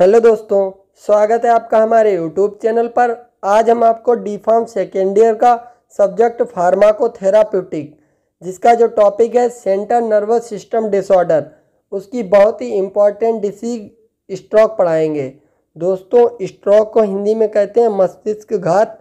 hello दोस्तों स्वागत है आपका हमारे यूट्यूब चैनल पर आज हम आपको डी फार्म सेकेंड ईयर का सब्जेक्ट फार्माकोथेराप्यूटिक जिसका जो टॉपिक है सेंटर नर्वस सिस्टम डिसऑर्डर उसकी बहुत ही इम्पॉर्टेंट डिसीज स्ट्रोक पढ़ाएंगे दोस्तों स्ट्रोक को हिंदी में कहते हैं मस्तिष्क घात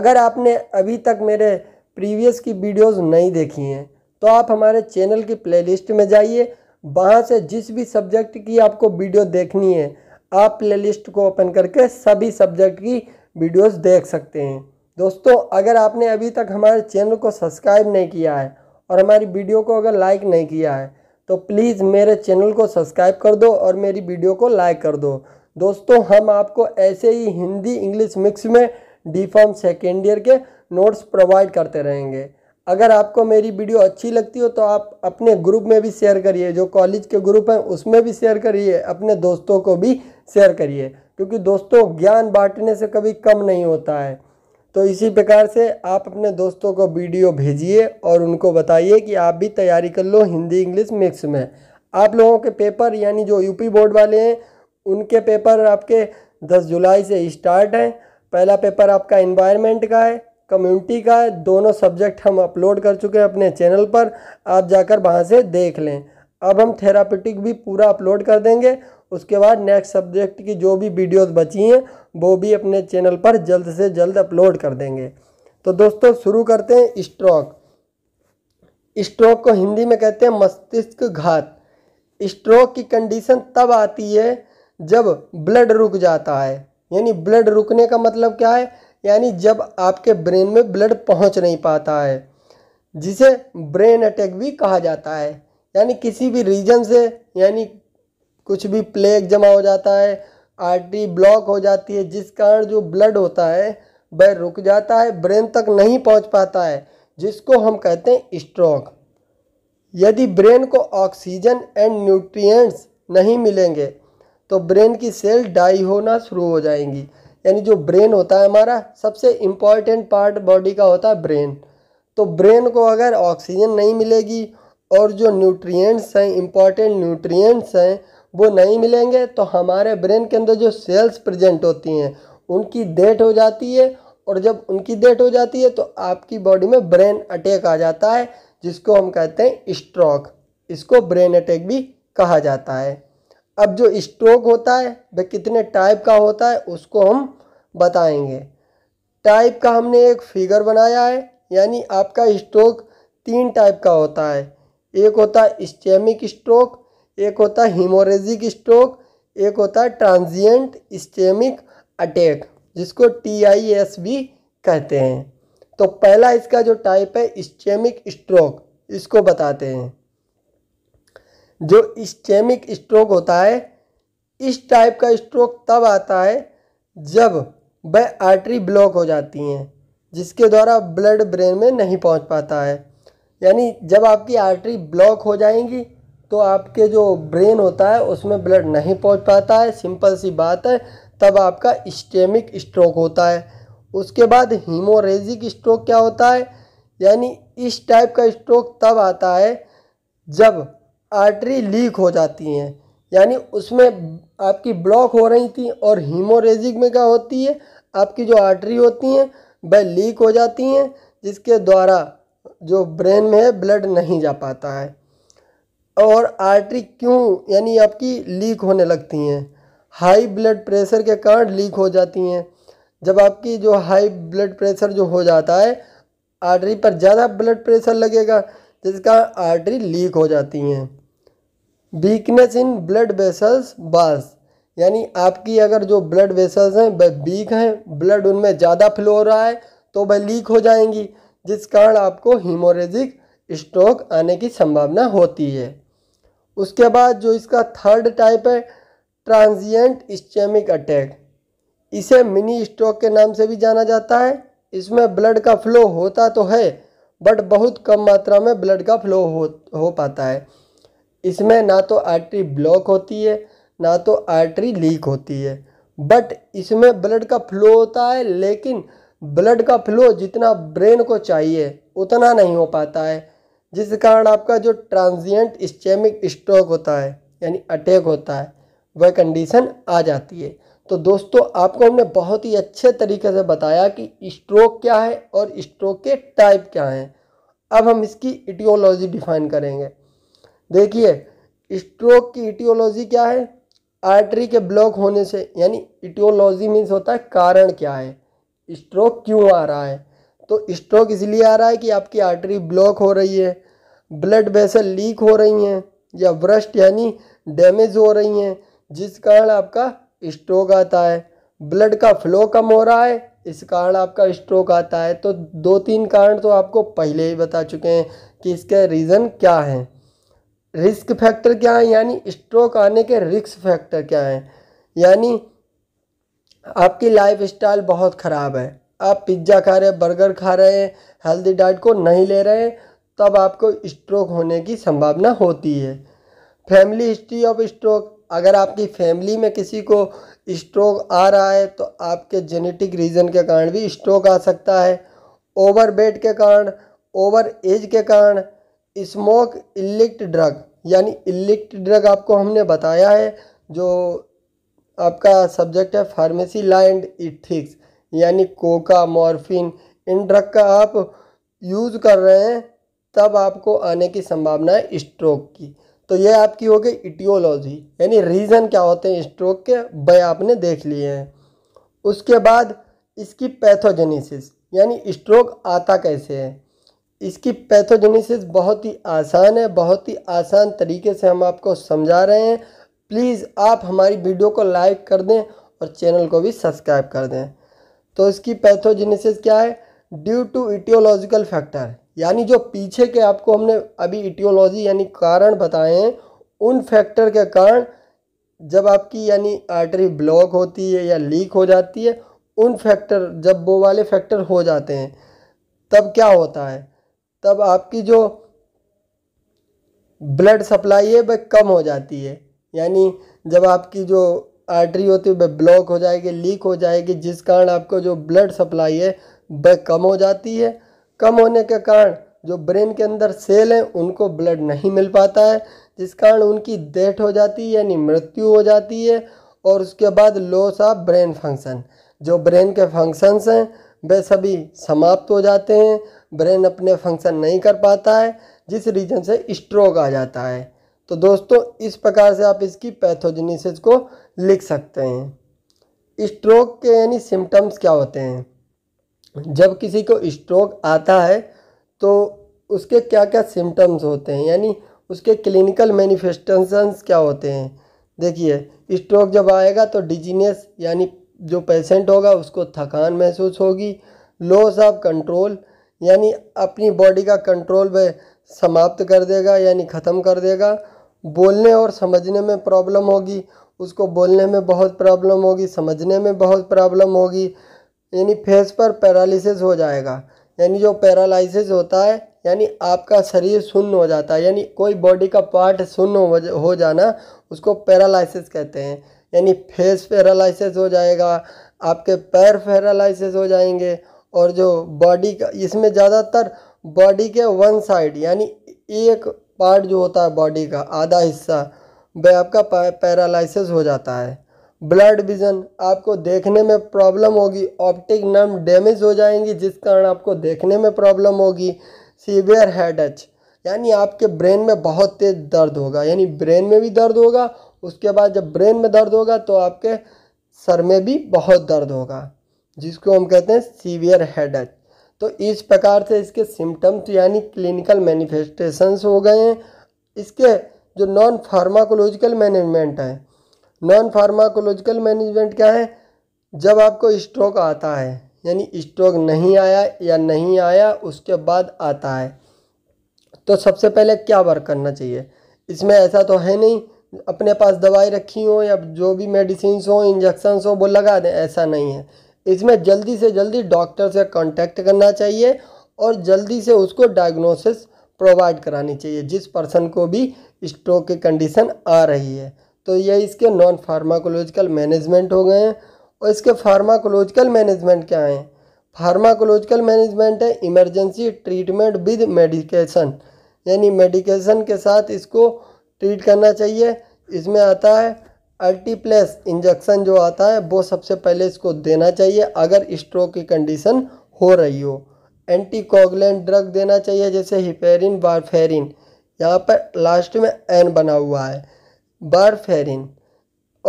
अगर आपने अभी तक मेरे प्रीवियस की वीडियोस नहीं देखी हैं तो आप हमारे चैनल की प्लेलिस्ट में जाइए वहाँ से जिस भी सब्जेक्ट की आपको वीडियो देखनी है आप प्लेलिस्ट को ओपन करके सभी सब्जेक्ट की वीडियोस देख सकते हैं दोस्तों अगर आपने अभी तक हमारे चैनल को सब्सक्राइब नहीं किया है और हमारी वीडियो को अगर लाइक नहीं किया है तो प्लीज़ मेरे चैनल को सब्सक्राइब कर दो और मेरी वीडियो को लाइक कर दो दोस्तों हम आपको ऐसे ही हिंदी इंग्लिश मिक्स में डी फॉर्म सेकेंड ईयर के नोट्स प्रोवाइड करते रहेंगे अगर आपको मेरी वीडियो अच्छी लगती हो तो आप अपने ग्रुप में भी शेयर करिए जो कॉलेज के ग्रुप हैं उसमें भी शेयर करिए अपने दोस्तों को भी शेयर करिए क्योंकि दोस्तों ज्ञान बांटने से कभी कम नहीं होता है तो इसी प्रकार से आप अपने दोस्तों को वीडियो भेजिए और उनको बताइए कि आप भी तैयारी कर लो हिंदी इंग्लिश मिक्स में आप लोगों के पेपर यानी जो यूपी बोर्ड वाले हैं उनके पेपर आपके 10 जुलाई से स्टार्ट हैं पहला पेपर आपका इन्वायरमेंट का है कम्युनिटी का है दोनों सब्जेक्ट हम अपलोड कर चुके हैं अपने चैनल पर आप जाकर वहाँ से देख लें अब हम थेरापिटिक भी पूरा अपलोड कर देंगे उसके बाद नेक्स्ट सब्जेक्ट की जो भी वीडियोस बची हैं वो भी अपने चैनल पर जल्द से जल्द अपलोड कर देंगे तो दोस्तों शुरू करते हैं स्ट्रोक स्ट्रोक को हिंदी में कहते हैं मस्तिष्क घात स्ट्रोक की कंडीशन तब आती है जब ब्लड रुक जाता है यानी ब्लड रुकने का मतलब क्या है यानी जब आपके ब्रेन में ब्लड पहुंच नहीं पाता है जिसे ब्रेन अटैक भी कहा जाता है यानी किसी भी रीजन से यानी कुछ भी प्लेग जमा हो जाता है आर्टरी ब्लॉक हो जाती है जिस कारण जो ब्लड होता है वह रुक जाता है ब्रेन तक नहीं पहुंच पाता है जिसको हम कहते हैं स्ट्रोक यदि ब्रेन को ऑक्सीजन एंड न्यूट्रिएंट्स नहीं मिलेंगे तो ब्रेन की सेल डाई होना शुरू हो जाएंगी यानी जो ब्रेन होता है हमारा सबसे इम्पॉर्टेंट पार्ट बॉडी का होता है ब्रेन तो ब्रेन को अगर ऑक्सीजन नहीं मिलेगी और जो न्यूट्रिएंट्स हैं इम्पॉर्टेंट न्यूट्रिएंट्स हैं वो नहीं मिलेंगे तो हमारे ब्रेन के अंदर जो सेल्स प्रेजेंट होती हैं उनकी डेट हो जाती है और जब उनकी डेट हो जाती है तो आपकी बॉडी में ब्रेन अटैक आ जाता है जिसको हम कहते हैं स्ट्रोक इसको ब्रेन अटैक भी कहा जाता है अब जो स्ट्रोक होता है वह कितने टाइप का होता है उसको हम बताएंगे टाइप का हमने एक फिगर बनाया है यानी आपका स्ट्रोक तीन टाइप का होता है एक होता है स्टेमिक स्ट्रोक एक होता है हीमोरेजिक स्ट्रोक एक होता है ट्रांजिएंट स्टेमिक अटैक जिसको टी आई एस भी कहते हैं तो पहला इसका जो टाइप है स्टेमिक स्ट्रोक इसको बताते हैं जो स्टेमिक स्ट्रोक होता है इस टाइप का स्ट्रोक तब आता है जब वह आर्टरी ब्लॉक हो जाती हैं जिसके द्वारा ब्लड ब्रेन में नहीं पहुंच पाता है यानी जब आपकी आर्टरी ब्लॉक हो जाएंगी तो आपके जो ब्रेन होता है उसमें ब्लड नहीं पहुंच पाता है सिंपल सी बात है तब आपका स्टेमिक स्ट्रोक होता है उसके बाद हीमोरेजिक स्ट्रोक क्या होता है यानी इस टाइप का स्ट्रोक तब आता है जब आर्टरी लीक हो जाती हैं यानी उसमें आपकी ब्लॉक हो रही थी और हीमोरेजिक में क्या होती है आपकी जो आर्टरी होती हैं वह लीक हो जाती हैं जिसके द्वारा जो ब्रेन में है ब्लड नहीं जा पाता है और आर्टरी क्यों यानी आपकी लीक होने लगती हैं हाई ब्लड प्रेशर के कारण लीक हो जाती हैं जब आपकी जो हाई ब्लड प्रेशर जो हो जाता है आर्टरी पर ज़्यादा ब्लड प्रेशर लगेगा जिसका आर्टरी लीक हो जाती हैं वीकनेस इन ब्लड वेसल्स बास यानी आपकी अगर जो ब्लड वेसल्स हैं वह वीक हैं ब्लड उनमें ज़्यादा फ्लो हो रहा है तो वह लीक हो जाएंगी जिस कारण आपको हीमोरेजिक स्ट्रोक आने की संभावना होती है उसके बाद जो इसका थर्ड टाइप है ट्रांजिएंट इस्चेमिक अटैक इसे मिनी स्ट्रोक के नाम से भी जाना जाता है इसमें ब्लड का फ्लो होता तो है बट बहुत कम मात्रा में ब्लड का फ्लो हो हो पाता है इसमें ना तो आर्टरी ब्लॉक होती है ना तो आर्टरी लीक होती है बट इसमें ब्लड का फ्लो होता है लेकिन ब्लड का फ्लो जितना ब्रेन को चाहिए उतना नहीं हो पाता है जिस कारण आपका जो ट्रांजिएंट स्टेमिक स्ट्रोक होता है यानी अटैक होता है वह कंडीशन आ जाती है तो दोस्तों आपको हमने बहुत ही अच्छे तरीके से बताया कि स्ट्रोक क्या है और स्ट्रोक के टाइप क्या हैं अब हम इसकी इटियोलॉजी डिफाइन करेंगे देखिए स्ट्रोक की इटियोलॉजी क्या है आर्टरी के ब्लॉक होने से यानी इटियोलॉजी मीन्स होता है कारण क्या है स्ट्रोक क्यों आ रहा है तो स्ट्रोक इसलिए आ रहा है कि आपकी आर्टरी ब्लॉक हो रही है ब्लड वेसल लीक हो रही हैं या ब्रस्ट यानी डैमेज हो रही हैं जिस कारण आपका स्ट्रोक आता है ब्लड का फ्लो कम हो रहा है इस कारण आपका स्ट्रोक आता है तो दो तीन कारण तो आपको पहले ही बता चुके हैं कि इसके रीज़न क्या हैं रिस्क फैक्टर क्या है यानी स्ट्रोक आने के रिस्क फैक्टर क्या हैं यानी आपकी लाइफ स्टाइल बहुत ख़राब है आप पिज्ज़ा खा रहे हैं बर्गर खा रहे हैं हेल्दी डाइट को नहीं ले रहे हैं तब आपको स्ट्रोक होने की संभावना होती है फैमिली हिस्ट्री ऑफ स्ट्रोक अगर आपकी फैमिली में किसी को स्ट्रोक आ रहा है तो आपके जेनेटिक रीज़न के कारण भी स्ट्रोक आ सकता है ओवर वेट के कारण ओवर एज के कारण स्मोक इलिक्ट ड्रग यानी इलिक्ट ड्रग आपको हमने बताया है जो आपका सब्जेक्ट है फार्मेसी लाइंड इथिक्स यानी कोका मॉर्फिन इन ड्रग का आप यूज़ कर रहे हैं तब आपको आने की संभावना है स्ट्रोक की तो ये आपकी हो गई इटियोलॉजी यानी रीज़न क्या होते हैं स्ट्रोक के वह आपने देख लिए हैं उसके बाद इसकी पैथोजेनेसिस यानी स्ट्रोक आता कैसे है इसकी पैथोजेनेसिस बहुत ही आसान है बहुत ही आसान तरीके से हम आपको समझा रहे हैं प्लीज़ आप हमारी वीडियो को लाइक कर दें और चैनल को भी सब्सक्राइब कर दें तो इसकी पैथोजेनेसिस क्या है ड्यू टू इटियोलॉजिकल फैक्टर यानी जो पीछे के आपको हमने अभी इटियोलॉजी यानी कारण बताए हैं उन फैक्टर के कारण जब आपकी यानी आर्टरी ब्लॉक होती है या लीक हो जाती है उन फैक्टर जब वो वाले फैक्टर हो जाते हैं तब क्या होता है तब आपकी जो ब्लड सप्लाई है वह कम हो जाती है यानी जब आपकी जो आर्टरी होती है वह ब्लॉक हो जाएगी लीक हो जाएगी जिस कारण आपको जो ब्लड सप्लाई है वह कम हो जाती है कम होने के कारण जो ब्रेन के अंदर सेल हैं उनको ब्लड नहीं मिल पाता है जिस कारण उनकी डेथ हो जाती है यानी मृत्यु हो जाती है और उसके बाद लॉस ऑफ ब्रेन फंक्शन जो ब्रेन के फंक्शंस हैं वे सभी समाप्त हो जाते हैं ब्रेन अपने फंक्शन नहीं कर पाता है जिस रीजन से स्ट्रोक आ जाता है तो दोस्तों इस प्रकार से आप इसकी पैथोजेनिसिस को लिख सकते हैं स्ट्रोक के यानी सिम्टम्स क्या होते हैं जब किसी को स्ट्रोक आता है तो उसके क्या क्या सिम्टम्स होते हैं यानी उसके क्लिनिकल मैनिफेस्टेशंस क्या होते हैं देखिए स्ट्रोक जब आएगा तो डिजीनेस यानी जो पेशेंट होगा उसको थकान महसूस होगी लॉस ऑफ कंट्रोल यानी अपनी बॉडी का कंट्रोल वह समाप्त कर देगा यानी ख़त्म कर देगा बोलने और समझने में प्रॉब्लम होगी उसको बोलने में बहुत प्रॉब्लम होगी समझने में बहुत प्रॉब्लम होगी यानी फेस पर पैरालिसिस हो जाएगा यानी जो पैरालिसिस होता है यानी आपका शरीर शून्य हो जाता है यानी कोई बॉडी का पार्ट शून्य हो जाना उसको पैरालिसिस कहते हैं यानी फेस पैरालिसिस हो जाएगा आपके पैर पैरालिसिस हो जाएंगे और जो बॉडी का इसमें ज़्यादातर बॉडी के वन साइड यानी एक पार्ट जो होता है बॉडी का आधा हिस्सा वह आपका पैरालिसिस हो जाता है ब्लड विजन आपको देखने में प्रॉब्लम होगी ऑप्टिक नर्व डैमेज हो जाएंगी जिस कारण आपको देखने में प्रॉब्लम होगी सीवियर हेड एच यानी आपके ब्रेन में बहुत तेज़ दर्द होगा यानी ब्रेन में भी दर्द होगा उसके बाद जब ब्रेन में दर्द होगा तो आपके सर में भी बहुत दर्द होगा जिसको हम कहते हैं सीवियर हेड एच तो इस प्रकार से इसके सिम्टम्स यानी क्लिनिकल मैनिफेस्टेशंस हो गए हैं इसके जो नॉन फार्माकोलॉजिकल मैनेजमेंट है नॉन फार्माकोलॉजिकल मैनेजमेंट क्या है जब आपको स्ट्रोक आता है यानी स्ट्रोक नहीं आया या नहीं आया उसके बाद आता है तो सबसे पहले क्या वर्क करना चाहिए इसमें ऐसा तो है नहीं अपने पास दवाई रखी हो या जो भी मेडिसिन हो इंजेक्शन्स हो वो लगा दें ऐसा नहीं है इसमें जल्दी से जल्दी डॉक्टर से कांटेक्ट करना चाहिए और जल्दी से उसको डायग्नोसिस प्रोवाइड करानी चाहिए जिस पर्सन को भी स्ट्रोक की कंडीशन आ रही है तो ये इसके नॉन फार्माकोलॉजिकल मैनेजमेंट हो गए हैं और इसके फार्माकोलॉजिकल मैनेजमेंट क्या हैं फार्माकोलॉजिकल मैनेजमेंट है इमरजेंसी ट्रीटमेंट विद मेडिकेशन यानी मेडिकेशन के साथ इसको ट्रीट करना चाहिए इसमें आता है अल्टीप्लेस इंजेक्शन जो आता है वो सबसे पहले इसको देना चाहिए अगर स्ट्रोक की कंडीशन हो रही हो एंटीकोगलेंट ड्रग देना चाहिए जैसे हिपेरिन बारफेरिन यहाँ पर लास्ट में एन बना हुआ है बारफेरिन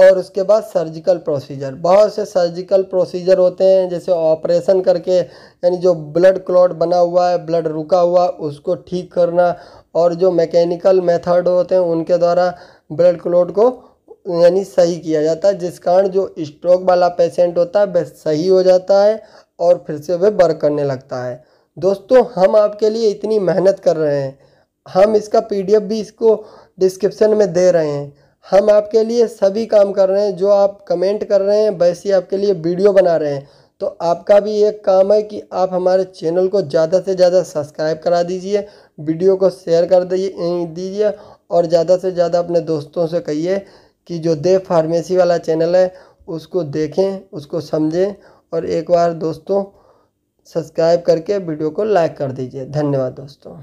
और उसके बाद सर्जिकल प्रोसीजर बहुत से सर्जिकल प्रोसीजर होते हैं जैसे ऑपरेशन करके यानी जो ब्लड क्लॉट बना हुआ है ब्लड रुका हुआ उसको ठीक करना और जो मैकेनिकल मेथड होते हैं उनके द्वारा ब्लड क्लॉट को यानी सही किया जाता है जिस कारण जो स्ट्रोक वाला पेशेंट होता है वह सही हो जाता है और फिर से वह वर्क करने लगता है दोस्तों हम आपके लिए इतनी मेहनत कर रहे हैं हम इसका पीडीएफ भी इसको डिस्क्रिप्शन में दे रहे हैं हम आपके लिए सभी काम कर रहे हैं जो आप कमेंट कर रहे हैं वैसे आपके लिए वीडियो बना रहे हैं तो आपका भी एक काम है कि आप हमारे चैनल को ज़्यादा से ज़्यादा सब्सक्राइब करा दीजिए वीडियो को शेयर कर दीजिए और ज़्यादा से ज़्यादा अपने दोस्तों से कहिए कि जो देव फार्मेसी वाला चैनल है उसको देखें उसको समझें और एक बार दोस्तों सब्सक्राइब करके वीडियो को लाइक कर दीजिए धन्यवाद दोस्तों